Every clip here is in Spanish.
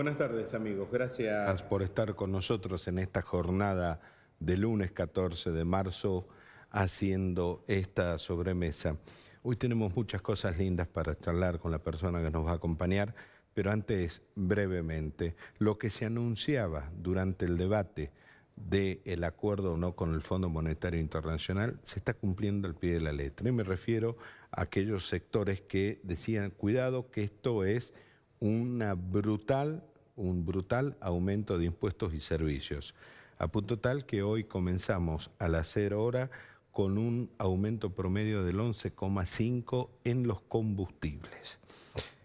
Buenas tardes, amigos. Gracias por estar con nosotros en esta jornada de lunes 14 de marzo haciendo esta sobremesa. Hoy tenemos muchas cosas lindas para charlar con la persona que nos va a acompañar, pero antes, brevemente, lo que se anunciaba durante el debate del acuerdo o no con el Fondo Monetario Internacional se está cumpliendo al pie de la letra. Y me refiero a aquellos sectores que decían, cuidado que esto es una brutal un brutal aumento de impuestos y servicios, a punto tal que hoy comenzamos a la cero hora con un aumento promedio del 11,5 en los combustibles.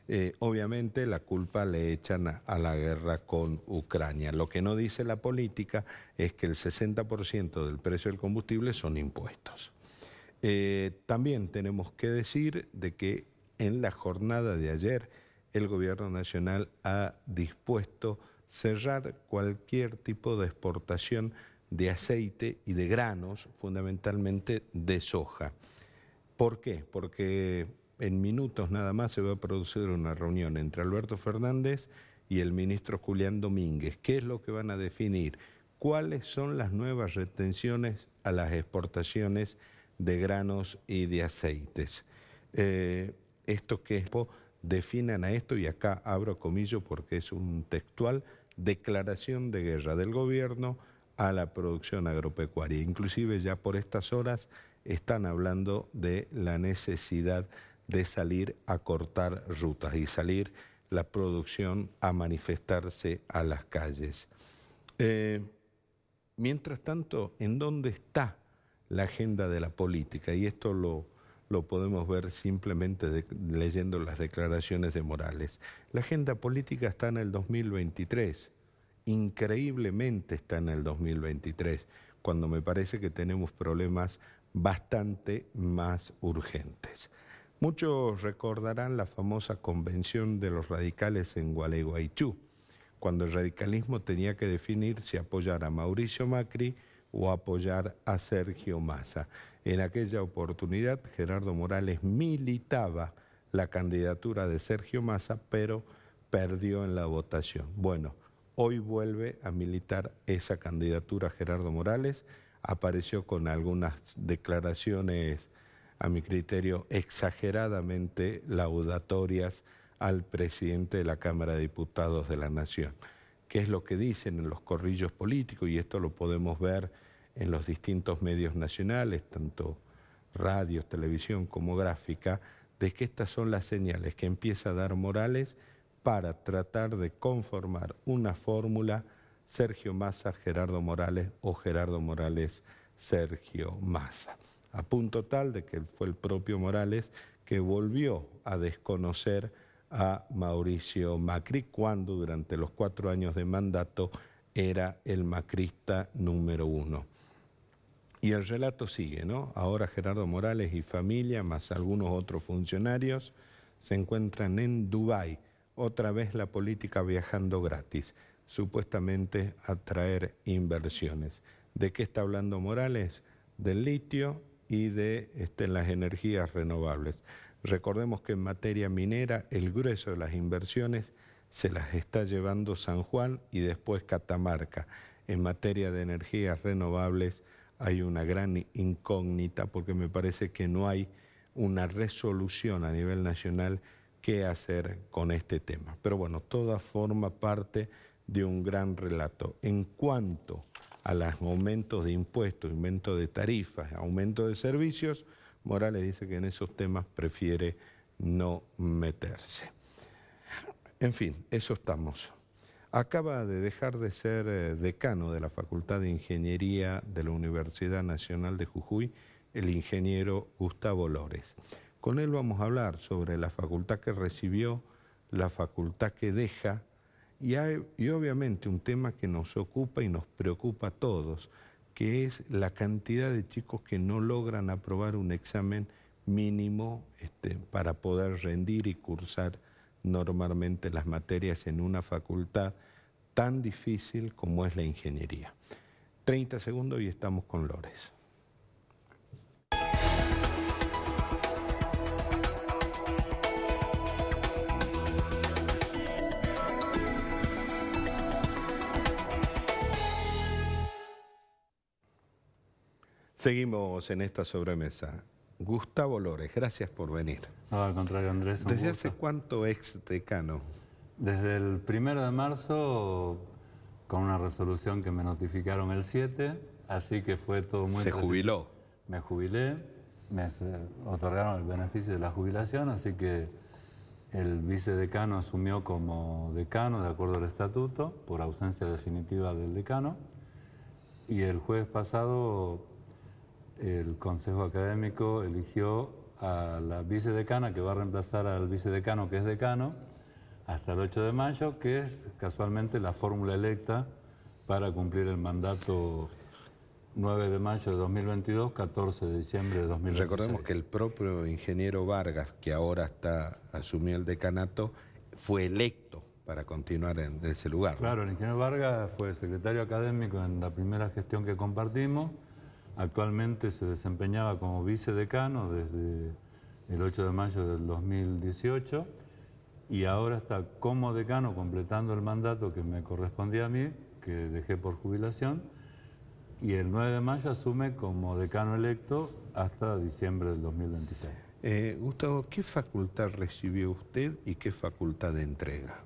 Eh, obviamente la culpa le echan a, la guerra con Ucrania. Lo que no dice la política es que el 60% del precio del combustible son impuestos. Eh, también tenemos que decir de que en la jornada de ayer el gobierno nacional ha dispuesto cerrar cualquier tipo de exportación de aceite y de granos, fundamentalmente de soja. ¿Por qué? Porque en minutos nada más se va a producir una reunión entre Alberto Fernández y el ministro Julián Domínguez. ¿Qué es lo que van a definir? ¿Cuáles son las nuevas retenciones a las exportaciones de granos y de aceites? Eh, esto que es definan a esto, y acá abro comillo porque es un textual, declaración de guerra del gobierno a la producción agropecuaria. Inclusive ya por estas horas están hablando de la necesidad de salir a cortar rutas y salir la producción a manifestarse a las calles. Eh, mientras tanto, ¿en dónde está la agenda de la política? Y esto lo lo podemos ver simplemente leyendo las declaraciones de Morales. La agenda política está en el 2023, increíblemente está en el 2023, cuando me parece que tenemos problemas bastante más urgentes. Muchos recordarán la famosa convención de los radicales en Gualeguaychú, cuando el radicalismo tenía que definir si apoyar a Mauricio Macri o apoyar a Sergio Massa. En aquella oportunidad, Gerardo Morales militaba la candidatura de Sergio Massa, pero perdió en la votación. Bueno, hoy vuelve a militar esa candidatura Gerardo Morales, apareció con algunas declaraciones, a mi criterio, exageradamente laudatorias al presidente de la Cámara de Diputados de la Nación. ¿Qué es lo que dicen en los corrillos políticos? Y esto lo podemos ver en los distintos medios nacionales, tanto radio, televisión como gráfica, de que estas son las señales que empieza a dar Morales para tratar de conformar una fórmula Sergio Massa, Gerardo Morales o Gerardo Morales, Sergio Massa. A punto tal de que fue el propio Morales que volvió a desconocer a Mauricio Macri cuando durante los cuatro años de mandato era el macrista número uno. Y el relato sigue, ¿no? Ahora Gerardo Morales y familia, más algunos otros funcionarios, se encuentran en Dubái, otra vez la política viajando gratis, supuestamente a traer inversiones. ¿De qué está hablando Morales? Del litio y de este, las energías renovables. Recordemos que en materia minera el grueso de las inversiones se las está llevando San Juan y después Catamarca. En materia de energías renovables, hay una gran incógnita porque me parece que no hay una resolución a nivel nacional qué hacer con este tema. Pero bueno, toda forma parte de un gran relato. En cuanto a los aumentos de impuestos, aumento de tarifas, aumento de servicios, Morales dice que en esos temas prefiere no meterse. En fin, eso estamos acaba de dejar de ser eh, decano de la Facultad de Ingeniería de la Universidad Nacional de Jujuy, el ingeniero Gustavo Lores. Con él vamos a hablar sobre la facultad que recibió, la facultad que deja y, obviamente un tema que nos ocupa y nos preocupa a todos, que es la cantidad de chicos que no logran aprobar un examen mínimo este, para poder rendir y cursar normalmente las materias en una facultad tan difícil como es la ingeniería. 30 segundos y estamos con Lores. Seguimos en esta sobremesa. Gustavo Lores, gracias por venir. No, al contrario, Andrés. ¿Desde hace cuánto ex decano? Desde el primero de marzo, con una resolución que me notificaron el 7, así que fue todo muy... ¿Se jubiló? Me jubilé, me otorgaron el beneficio de la jubilación, así que el vicedecano asumió como decano de acuerdo al estatuto, por ausencia definitiva del decano, y el jueves pasado el Consejo Académico eligió a la vicedecana que va a reemplazar al vicedecano que es decano hasta el 8 de mayo, que es casualmente la fórmula electa para cumplir el mandato 9 de mayo de 2022, 14 de diciembre de 2022. Recordemos que el propio ingeniero Vargas, que ahora está asumió el decanato, fue electo para continuar en ese lugar. Claro, el ingeniero Vargas fue secretario académico en la primera gestión que compartimos. Actualmente se desempeñaba como vicedecano desde el 8 de mayo del 2018 y ahora está como decano completando el mandato que me correspondía a mí, que dejé por jubilación, y el 9 de mayo asume como decano electo hasta diciembre del 2026. Eh, Gustavo, ¿qué facultad recibió usted y qué facultad de entrega?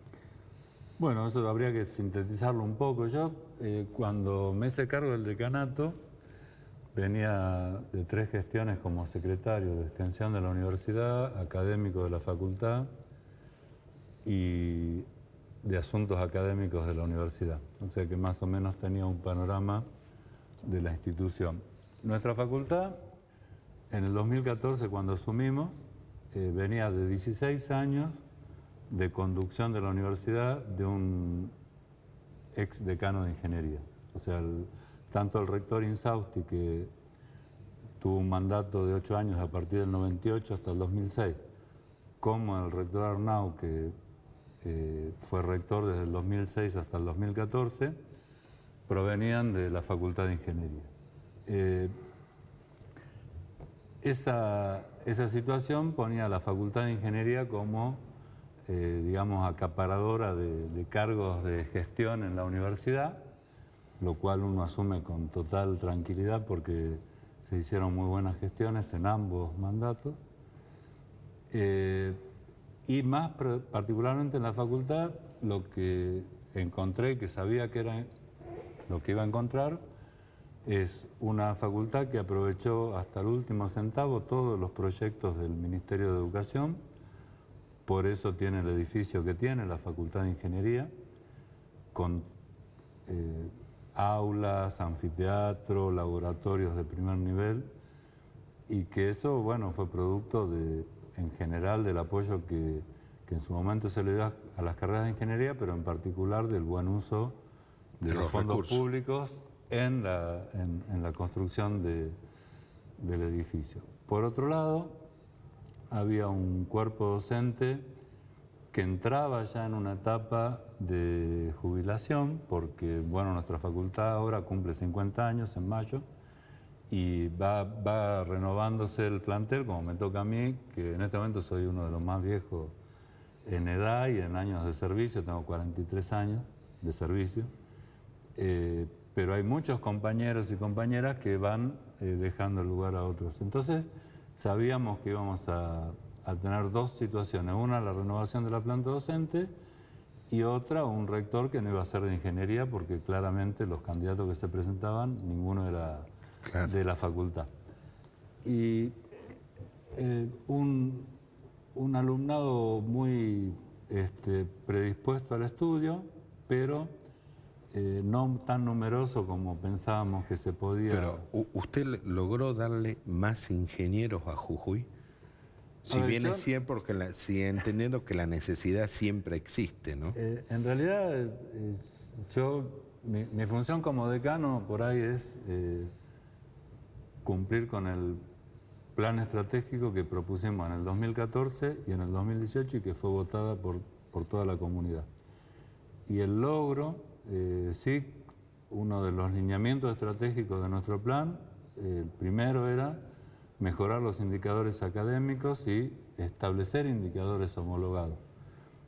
Bueno, eso habría que sintetizarlo un poco. Yo, eh, cuando me hice cargo del decanato, Venía de tres gestiones como secretario de extensión de la universidad, académico de la facultad y de asuntos académicos de la universidad. O sea que más o menos tenía un panorama de la institución. Nuestra facultad, en el 2014 cuando asumimos, eh, venía de 16 años de conducción de la universidad de un ex decano de ingeniería. O sea, tanto el rector Insausti, que tuvo un mandato de ocho años a partir del 98 hasta el 2006, como el rector Arnau, que eh, fue rector desde el 2006 hasta el 2014, provenían de la Facultad de Ingeniería. Eh, esa, situación ponía a la Facultad de Ingeniería como, eh, digamos, acaparadora de cargos de gestión en la universidad, lo cual uno asume con total tranquilidad porque se hicieron muy buenas gestiones en ambos mandatos. Eh, y más particularmente en la facultad, lo que encontré, que sabía que era lo que iba a encontrar, es una facultad que aprovechó hasta el último centavo todos los proyectos del Ministerio de Educación, por eso tiene el edificio que tiene, la Facultad de Ingeniería, con eh, aulas, anfiteatro, laboratorios de primer nivel y que eso, bueno, fue producto de, en general del apoyo que, en su momento se le dio a las carreras de ingeniería, pero en particular del buen uso de, los, fondos públicos en la, construcción del edificio. Por otro lado, había un cuerpo docente que entraba ya en una etapa de jubilación, porque bueno, nuestra facultad ahora cumple 50 años en mayo y va, va renovándose el plantel, como me toca a mí, que en este momento soy uno de los más viejos en edad y en años de servicio, tengo 43 años de servicio, eh, pero hay muchos compañeros y compañeras que van eh, dejando el lugar a otros. Entonces sabíamos que íbamos a a tener dos situaciones. Una, la renovación de la planta docente y otra, un rector que no iba a ser de ingeniería porque claramente los candidatos que se presentaban, ninguno era de la facultad. Y eh, un, alumnado muy este, predispuesto al estudio, pero eh, no tan numeroso como pensábamos que se podía. Pero usted logró darle más ingenieros a Jujuy si bien porque si entendiendo que la necesidad siempre existe, ¿no? Eh, en realidad, eh, yo, mi, función como decano por ahí es eh, cumplir con el plan estratégico que propusimos en el 2014 y en el 2018 y que fue votada por, por toda la comunidad. Y el logro, sí, uno de los lineamientos estratégicos de nuestro plan, el primero era mejorar los indicadores académicos y establecer indicadores homologados.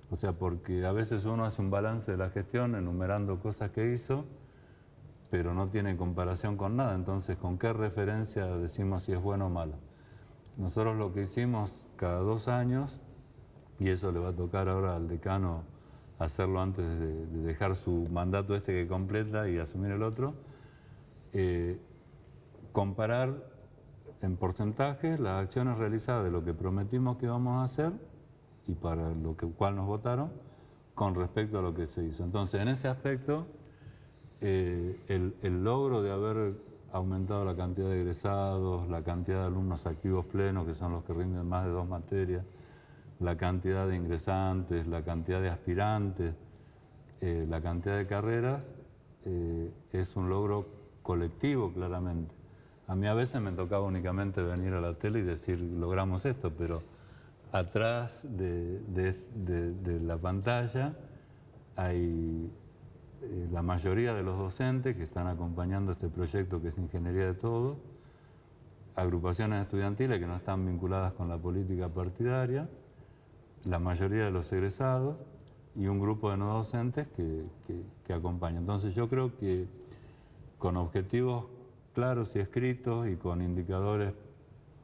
O sea, porque a veces uno hace un balance de la gestión enumerando cosas que hizo, pero no tiene comparación con nada. Entonces, ¿con qué referencia decimos si es bueno o malo? Nosotros lo que hicimos cada dos años, y eso le va a tocar ahora al decano hacerlo antes de, dejar su mandato este que completa y asumir el otro, eh, comparar en porcentajes, las acciones realizadas de lo que prometimos que íbamos a hacer y para lo que, cual nos votaron con respecto a lo que se hizo. Entonces, en ese aspecto, eh, el, logro de haber aumentado la cantidad de egresados, la cantidad de alumnos activos plenos, que son los que rinden más de dos materias, la cantidad de ingresantes, la cantidad de aspirantes, eh, la cantidad de carreras, eh, es un logro colectivo claramente. A mí a veces me tocaba únicamente venir a la tele y decir, logramos esto, pero atrás de, la pantalla hay eh, la mayoría de los docentes que están acompañando este proyecto que es Ingeniería de todo agrupaciones estudiantiles que no están vinculadas con la política partidaria, la mayoría de los egresados y un grupo de no docentes que, que acompaña. Entonces yo creo que con objetivos claros y escritos y con indicadores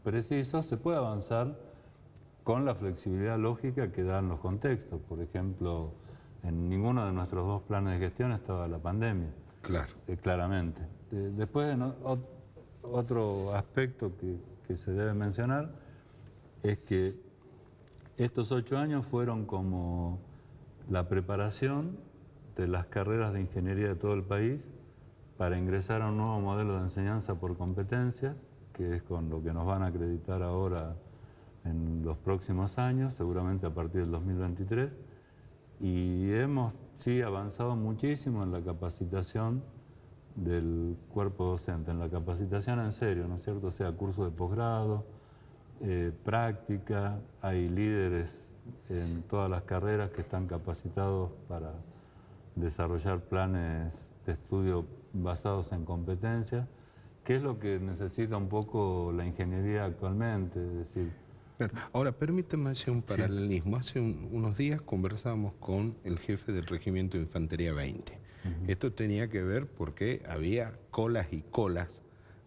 precisos, se puede avanzar con la flexibilidad lógica que dan los contextos. Por ejemplo, en ninguno de nuestros dos planes de gestión estaba la pandemia. Claro. Eh, claramente. Eh, después, otro aspecto que se debe mencionar es que estos ocho años fueron como la preparación de las carreras de ingeniería de todo el país para ingresar a un nuevo modelo de enseñanza por competencias, que es con lo que nos van a acreditar ahora en los próximos años, seguramente a partir del 2023. Y hemos, sí, avanzado muchísimo en la capacitación del cuerpo docente, en la capacitación en serio, ¿no es cierto? sea, curso de posgrado, eh, práctica, hay líderes en todas las carreras que están capacitados para desarrollar planes de estudio basados en competencia. que es lo que necesita un poco la ingeniería actualmente, es decir... ahora, permíteme hacer un paralelismo. Hace unos días conversamos con el jefe del Regimiento de Infantería 20. Esto tenía que ver porque había colas y colas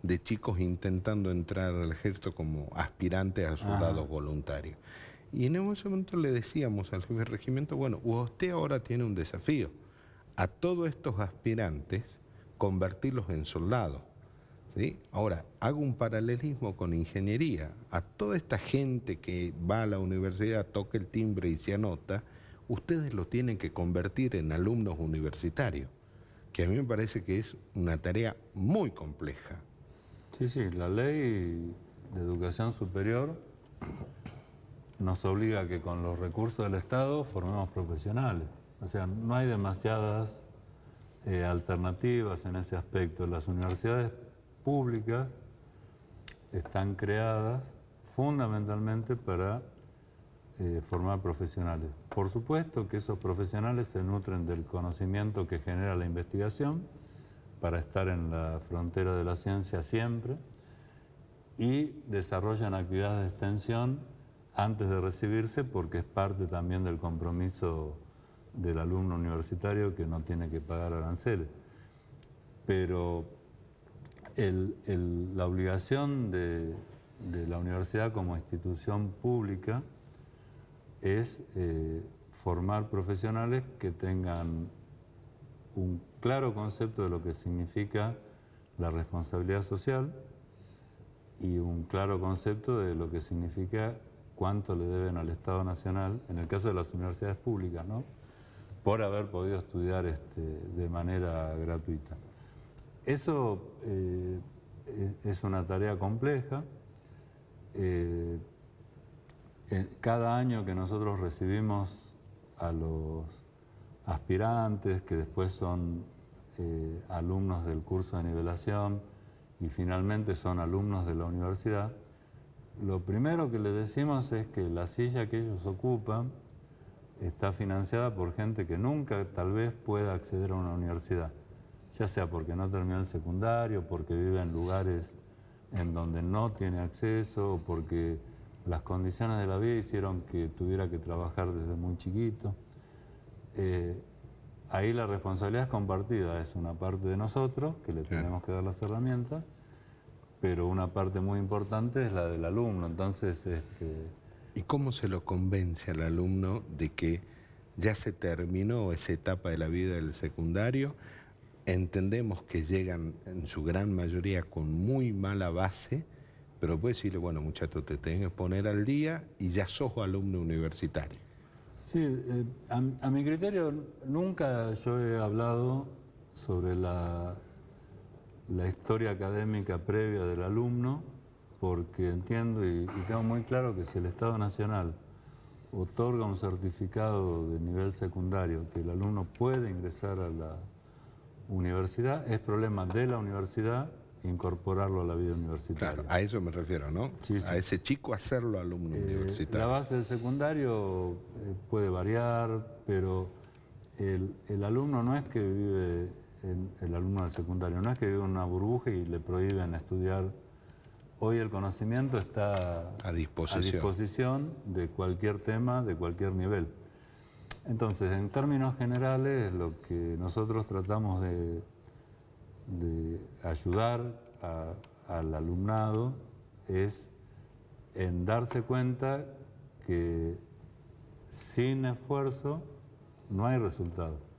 de chicos intentando entrar al ejército como aspirantes a soldados voluntarios. Y en ese momento le decíamos al jefe del regimiento, bueno, usted ahora tiene un desafío. A todos estos aspirantes convertirlos en soldados. ¿sí? Ahora, hago un paralelismo con ingeniería. A toda esta gente que va a la universidad, toca el timbre y se anota, ustedes lo tienen que convertir en alumnos universitarios, que a mí me parece que es una tarea muy compleja. Sí, sí, la ley de educación superior nos obliga a que con los recursos del Estado formemos profesionales. O sea, no hay demasiadas eh, alternativas en ese aspecto. Las universidades públicas están creadas fundamentalmente para eh, formar profesionales. Por supuesto que esos profesionales se nutren del conocimiento que genera la investigación para estar en la frontera de la ciencia siempre y desarrollan actividades de extensión antes de recibirse porque es parte también del compromiso del alumno universitario que no tiene que pagar aranceles. Pero la obligación de, la universidad como institución pública es eh, formar profesionales que tengan un claro concepto de lo que significa la responsabilidad social y un claro concepto de lo que significa cuánto le deben al Estado Nacional, en el caso de las universidades públicas, ¿no? por haber podido estudiar este, de manera gratuita. Eso eh, e-, es una tarea compleja. Eh, eh, cada año que nosotros recibimos a los aspirantes, que después son alumnos del curso de nivelación y finalmente son alumnos de la universidad, lo primero que les decimos es que la silla que ellos ocupan está financiada por gente que nunca tal vez pueda acceder a una universidad, ya sea porque no terminó el secundario, porque vive en lugares en donde no tiene acceso, o porque las condiciones de la vida hicieron que tuviera que trabajar desde muy chiquito. Eh, ahí la responsabilidad es compartida, es una parte de nosotros que le tenemos que dar las herramientas, pero una parte muy importante es la del alumno, entonces este, ¿Y cómo se lo convence al alumno de que ya se terminó esa etapa de la vida del secundario? Entendemos que llegan en su gran mayoría con muy mala base, pero puedes decirle, bueno, muchachos, te tengo que poner al día y ya sos alumno universitario. Sí, eh, a, mi criterio nunca yo he hablado sobre la historia académica previa del alumno porque entiendo y, tengo muy claro que si el Estado Nacional otorga un certificado de nivel secundario que el alumno puede ingresar a la universidad, es problema de la universidad incorporarlo a la vida universitaria. Claro, a eso me refiero, ¿no? A ese chico hacerlo alumno eh, universitario. La base del secundario eh, puede variar, pero el, alumno no es que vive, el, alumno del secundario no es que vive en una burbuja y le prohíben estudiar Hoy el conocimiento está a disposición. de cualquier tema, de cualquier nivel. Entonces, en términos generales, lo que nosotros tratamos de, ayudar al alumnado es en darse cuenta que sin esfuerzo no hay resultado.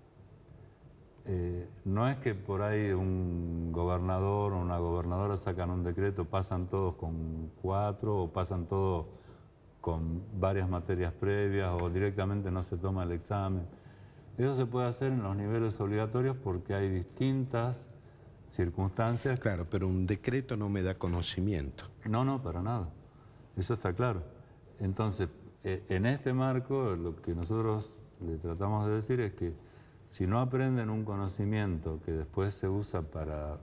Eh, no es que por ahí un gobernador o una gobernadora sacan un decreto, pasan todos con cuatro o pasan todos con varias materias previas o directamente no se toma el examen. Eso se puede hacer en los niveles obligatorios porque hay distintas circunstancias. Claro, pero un decreto no me da conocimiento. No, no, para nada. Eso está claro. Entonces, eh, en este marco, lo que nosotros le tratamos de decir es que si no aprenden un conocimiento que después se usa para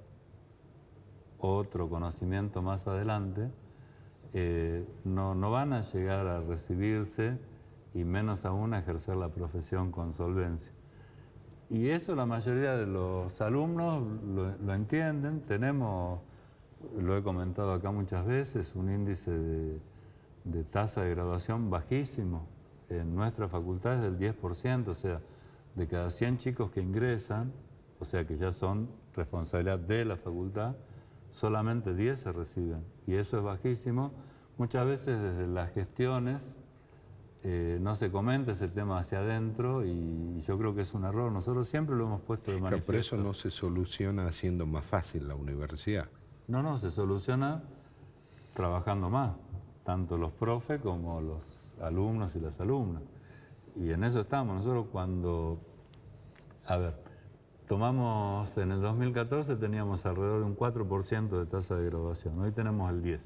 otro conocimiento más adelante, eh, no, van a llegar a recibirse y menos aún a ejercer la profesión con solvencia. Y eso la mayoría de los alumnos lo, entienden. Tenemos, lo he comentado acá muchas veces, un índice de, de tasa de graduación bajísimo. En nuestra facultad es del 10%, o sea, de cada 100 chicos que ingresan, o sea que ya son responsabilidad de la facultad, solamente 10 se reciben. Y eso es bajísimo. Muchas veces desde las gestiones eh, no se comenta ese tema hacia adentro y yo creo que es un error. Nosotros siempre lo hemos puesto de manifiesto. Pero eso no se soluciona haciendo más fácil la universidad. No, no, se soluciona trabajando más, tanto los profes como los alumnos y las alumnas. Y en eso estamos. Nosotros cuando a ver, tomamos en el 2014 teníamos alrededor de un 4% de tasa de graduación, hoy tenemos el 10%.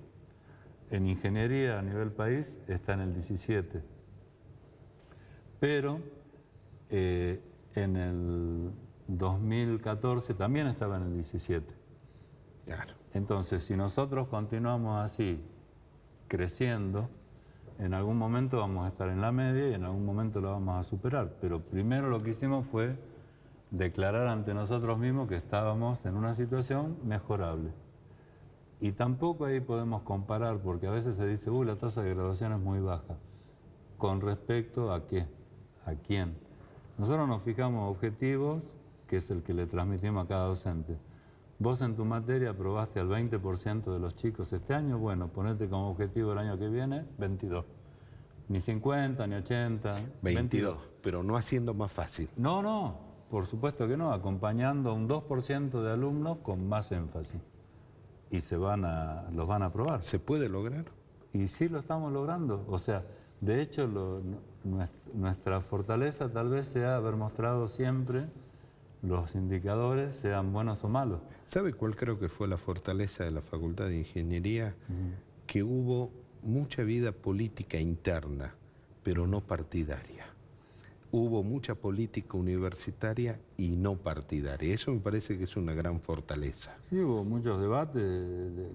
En ingeniería a nivel país está en el 17%. Pero eh, en el 2014 también estaba en el 17%. Claro. Entonces, si nosotros continuamos así, creciendo, en algún momento vamos a estar en la media y en algún momento la vamos a superar. Pero primero lo que hicimos fue declarar ante nosotros mismos que estábamos en una situación mejorable. Y tampoco ahí podemos comparar, porque a veces se dice, uy, uh, la tasa de graduación es muy baja. ¿Con respecto a qué? ¿A quién? Nosotros nos fijamos objetivos, que es el que le transmitimos a cada docente. Vos en tu materia aprobaste al 20% de los chicos este año, bueno, ponete como objetivo el año que viene 22. Ni 50, ni 80. 22, 22. pero no haciendo más fácil. No, no, por supuesto que no, acompañando a un 2% de alumnos con más énfasis. Y se van a, los van a aprobar. ¿Se puede lograr? Y sí lo estamos logrando. O sea, de hecho, nuestra fortaleza tal vez sea haber mostrado siempre los indicadores, sean buenos o malos. ¿Sabe cuál creo que fue la fortaleza de la Facultad de Ingeniería? Que hubo mucha vida política interna, pero no partidaria hubo mucha política universitaria y no partidaria. Eso me parece que es una gran fortaleza. Sí, hubo muchos debates,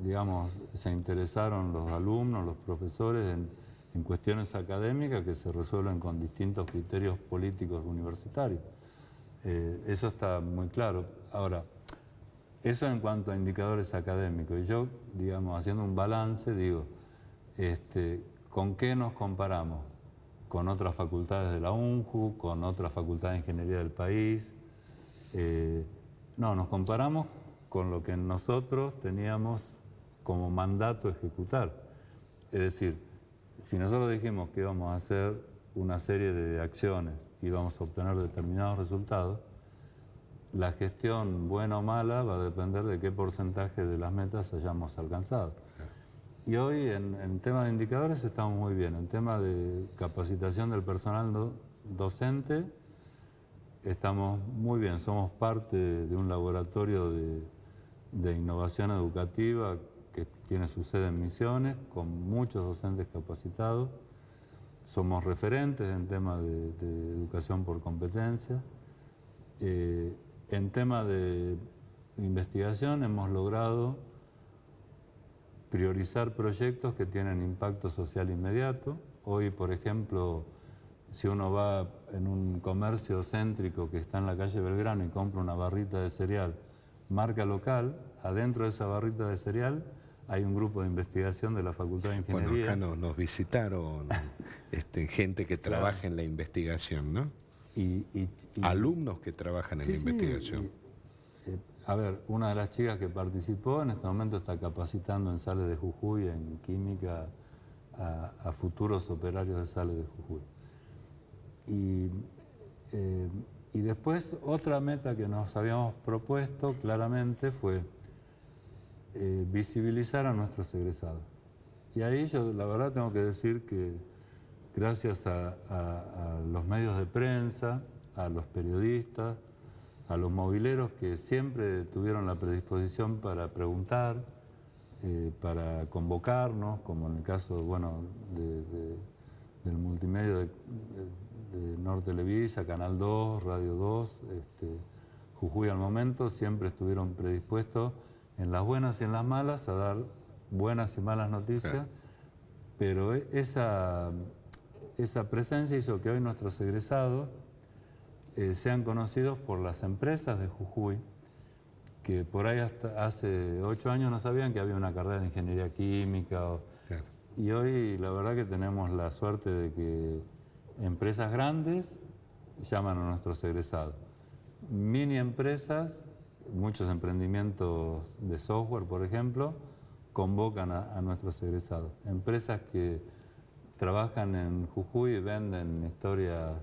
digamos, se interesaron los alumnos, los profesores en, cuestiones académicas que se resuelven con distintos criterios políticos universitarios. Eh, eso está muy claro. Ahora, eso en cuanto a indicadores académicos. Y yo, digamos, haciendo un balance, digo, este, ¿con qué nos comparamos? con otras facultades de la UNJU, con otras facultades de ingeniería del país. Eh, no, nos comparamos con lo que nosotros teníamos como mandato ejecutar. Es decir, si nosotros dijimos que íbamos a hacer una serie de acciones y íbamos a obtener determinados resultados, la gestión buena o mala va a depender de qué porcentaje de las metas hayamos alcanzado. Y hoy en, tema de indicadores estamos muy bien. En tema de capacitación del personal docente estamos muy bien. Somos parte de un laboratorio de, innovación educativa que tiene su sede en Misiones, con muchos docentes capacitados. Somos referentes en tema de, educación por competencia. Eh, en tema de investigación hemos logrado priorizar proyectos que tienen impacto social inmediato. Hoy, por ejemplo, si uno va en un comercio céntrico que está en la calle Belgrano y compra una barrita de cereal marca local, adentro de esa barrita de cereal hay un grupo de investigación de la Facultad de Ingeniería. Bueno, acá nos visitaron este, gente que trabaja en la investigación, ¿no? Y, Alumnos que trabajan en la investigación. Sí, a ver, una de las chicas que participó en este momento está capacitando en Sales de Jujuy, en química, a, futuros operarios de Sales de Jujuy. Y, eh, y después otra meta que nos habíamos propuesto claramente fue eh, visibilizar a nuestros egresados. Y ahí yo la verdad tengo que decir que gracias a los medios de prensa, a los periodistas, a los movileros que siempre tuvieron la predisposición para preguntar, eh, para convocarnos, como en el caso bueno, del multimedia de, de, Norte Televisa, Canal 2, Radio 2, este, Jujuy al momento, siempre estuvieron predispuestos en las buenas y en las malas a dar buenas y malas noticias, pero e, esa, esa presencia hizo que hoy nuestros egresados eh, sean conocidos por las empresas de Jujuy, que por ahí hasta hace ocho años no sabían que había una carrera de ingeniería química. Y hoy la verdad que tenemos la suerte de que empresas grandes llaman a nuestros egresados. Mini empresas, muchos emprendimientos de software, por ejemplo, convocan a, nuestros egresados. Empresas que trabajan en Jujuy y venden historias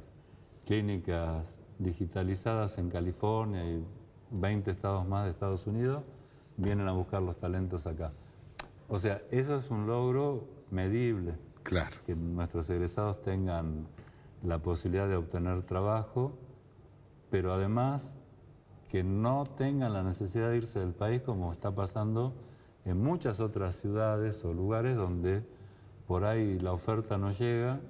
clínicas digitalizadas en California y 20 estados más de Estados Unidos, vienen a buscar los talentos acá. O sea, eso es un logro medible. Claro. Que nuestros egresados tengan la posibilidad de obtener trabajo, pero además que no tengan la necesidad de irse del país como está pasando en muchas otras ciudades o lugares donde por ahí la oferta no llega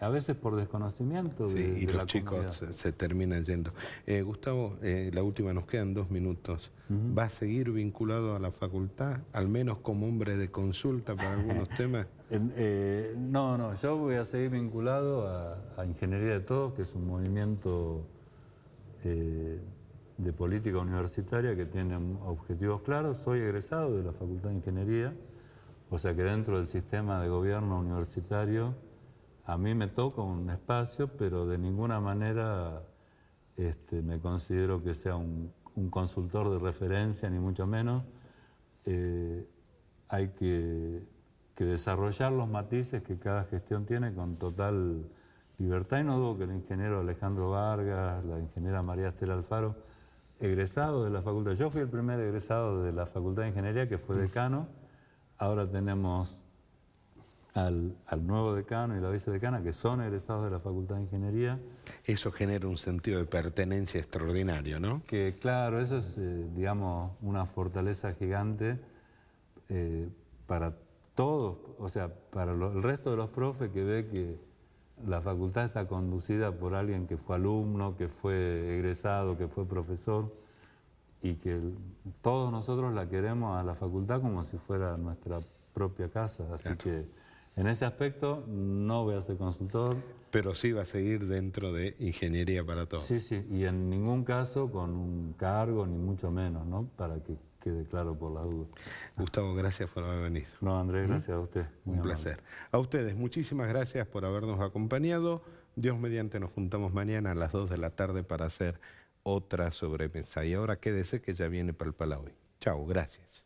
a veces por desconocimiento de, sí, y los chicos se, terminan yendo. Eh, Gustavo, eh, la última nos quedan dos minutos. ¿Va a seguir vinculado a la facultad, al menos como hombre de consulta para algunos temas? Eh, no, no, yo voy a seguir vinculado a, a Ingeniería de Todos, que es un movimiento de política universitaria que tiene objetivos claros. Soy egresado de la Facultad de Ingeniería, o sea que dentro del sistema de gobierno universitario a mí me toca un espacio, pero de ninguna manera este, me considero que sea un, consultor de referencia, ni mucho menos. Eh, hay que, que, desarrollar los matices que cada gestión tiene con total libertad. Y no dudo que el ingeniero Alejandro Vargas, la ingeniera María Estela Alfaro, egresado de la facultad, yo fui el primer egresado de la Facultad de Ingeniería que fue decano, ahora tenemos al, nuevo decano y la vice decana que son egresados de la Facultad de Ingeniería. Eso genera un sentido de pertenencia extraordinario, ¿no? Que claro, eso es, eh, digamos, una fortaleza gigante eh, para todos, o sea, para el resto de los profes que ve que la facultad está conducida por alguien que fue alumno, que fue egresado, que fue profesor, y que todos nosotros la queremos a la facultad como si fuera nuestra propia casa. Así que en ese aspecto no voy a ser consultor. Pero sí va a seguir dentro de ingeniería para todos. Sí, sí, y en ningún caso con un cargo, ni mucho menos, ¿no? Para que quede claro por la duda. Gustavo, gracias por haber venido. No, Andrés, ¿Mm? gracias a usted. un placer. A ustedes, muchísimas gracias por habernos acompañado. Dios mediante, nos juntamos mañana a las 2 de la tarde para hacer otra sobremesa. Y ahora quédese que ya viene para el Palau. Chao, gracias.